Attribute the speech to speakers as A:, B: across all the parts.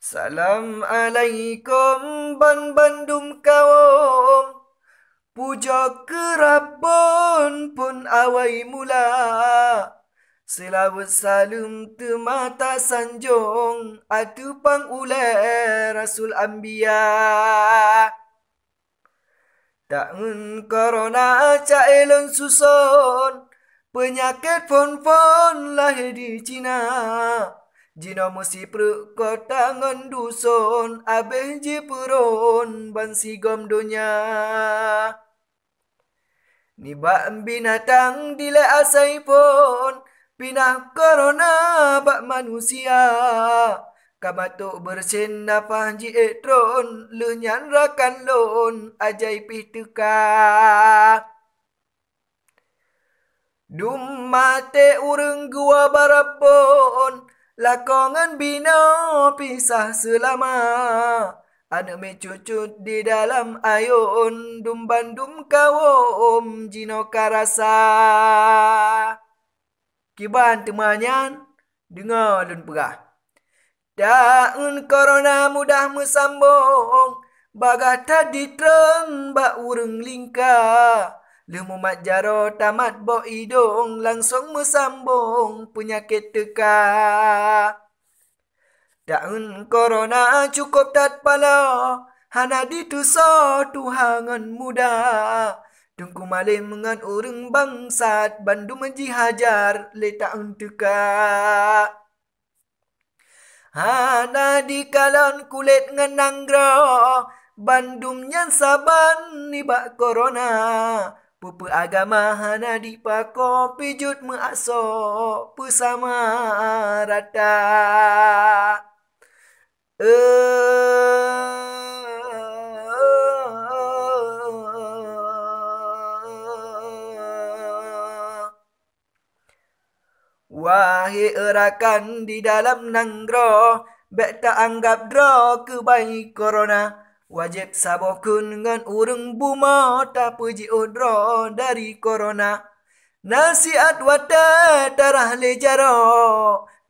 A: Salam alaikum ban bandum kaum Puja kerabun pun awai mula Selawat salam tu mata sanjung Atu pang Rasul Ambiya Tak mun korona cak elon susun Penyakit fon-fon lahir di China Jino mesti peruk kota ngon dusun Abis je bansi gom dunia Nibak binatang dilai asai pun Nibak Pina korona bak manusia. Kamatuk bersin nafah ji etron. Lenyan rakan lon. Ajai Duma te urung gua barapun. Lakongan bina pisah selama. Anak mecucut di dalam ayun. Dum bandum kawum jino karasa. Dum bandum jino karasa kiban temanyan dengar dan perah. Daun korona mudah mesambung, bagah tadi tren bak urung lingkar. Lemumat jaro tamat bok hidung, langsung mesambung penyakit teka. Daun korona cukup tat palo, hana dituso tuhangan mudah. Tunku malam dengan orang bangsa Bandu menji hajar Letak untuk Hana di kalon kulit dengan ngenanggro Bandungnya saban ni bak corona Pupu agama hana di pako pijut meakso Pusama rata Eh Wahai rakan di dalam nanggro, Bek tak anggap dro ke bayi corona. Wajib sabokun dengan urung buma tak puji odro dari corona. Nasihat wata tarah lejaro,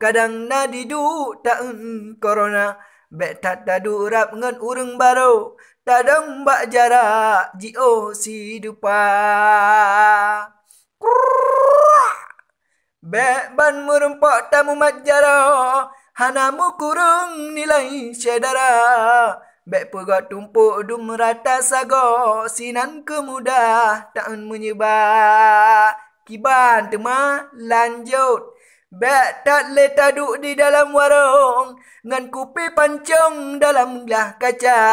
A: kadang na diduk tak un corona. Bek tak taduk rap dengan urung baru, tak dombak jarak jio si dupa. Bek Beban merempak tamu majara Hanamu kurung nilai syedara Bek pegak tumpuk dum rata sago Sinan kemudah tak menyebar Kiban tema lanjut Bek tak letak duk di dalam warung Ngan kupi pancong dalam gelah kaca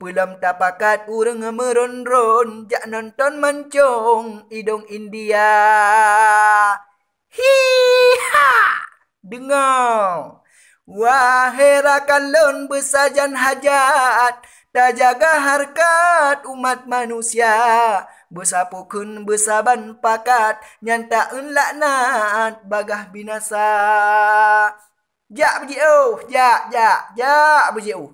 A: belum tapakat urang ron jak nonton mancong idong India. ha Dengar. Wahai rakan besajan hajat, tak jaga harkat umat manusia. Besapukun besaban pakat, nyanta enlaknat bagah binasa. Jak bujiu, euh, jak, jak, jak bujiu. Euh.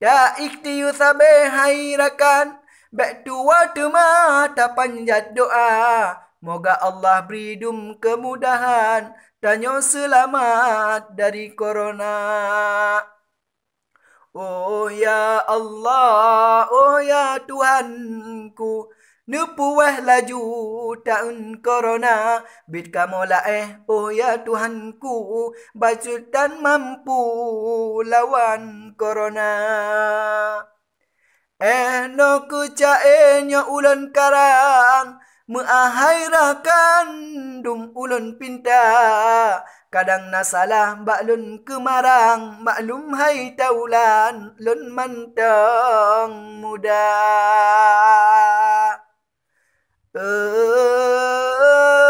A: Ya ikhti yusabe hairakan Bek tua tu mata panjat doa Moga Allah beri dum kemudahan Tanya selamat dari corona Oh ya Allah, oh ya Tuhanku Nu puah laju tahun corona Bit kamu lah eh oh ya Tuhanku Baju dan mampu lawan corona Eh no ku cahenya ulan karang Muahai rakan dum ulun pinta Kadang nasalah baklun kemarang Maklum hai taulan lun mantang mudah Uh.